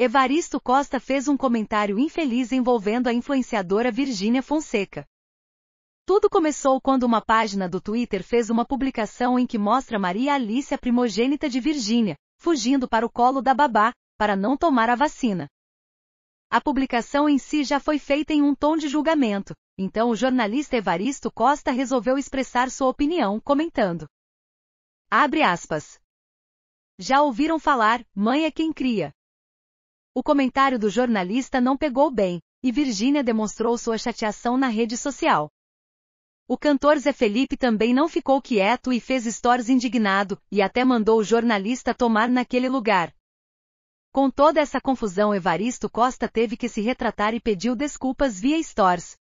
Evaristo Costa fez um comentário infeliz envolvendo a influenciadora Virgínia Fonseca. Tudo começou quando uma página do Twitter fez uma publicação em que mostra Maria Alice, a primogênita de Virgínia, fugindo para o colo da babá, para não tomar a vacina. A publicação em si já foi feita em um tom de julgamento, então o jornalista Evaristo Costa resolveu expressar sua opinião, comentando. Abre aspas. Já ouviram falar, mãe é quem cria, o comentário do jornalista não pegou bem, e Virgínia demonstrou sua chateação na rede social. O cantor Zé Felipe também não ficou quieto e fez stories indignado, e até mandou o jornalista tomar naquele lugar. Com toda essa confusão, Evaristo Costa teve que se retratar e pediu desculpas via stories,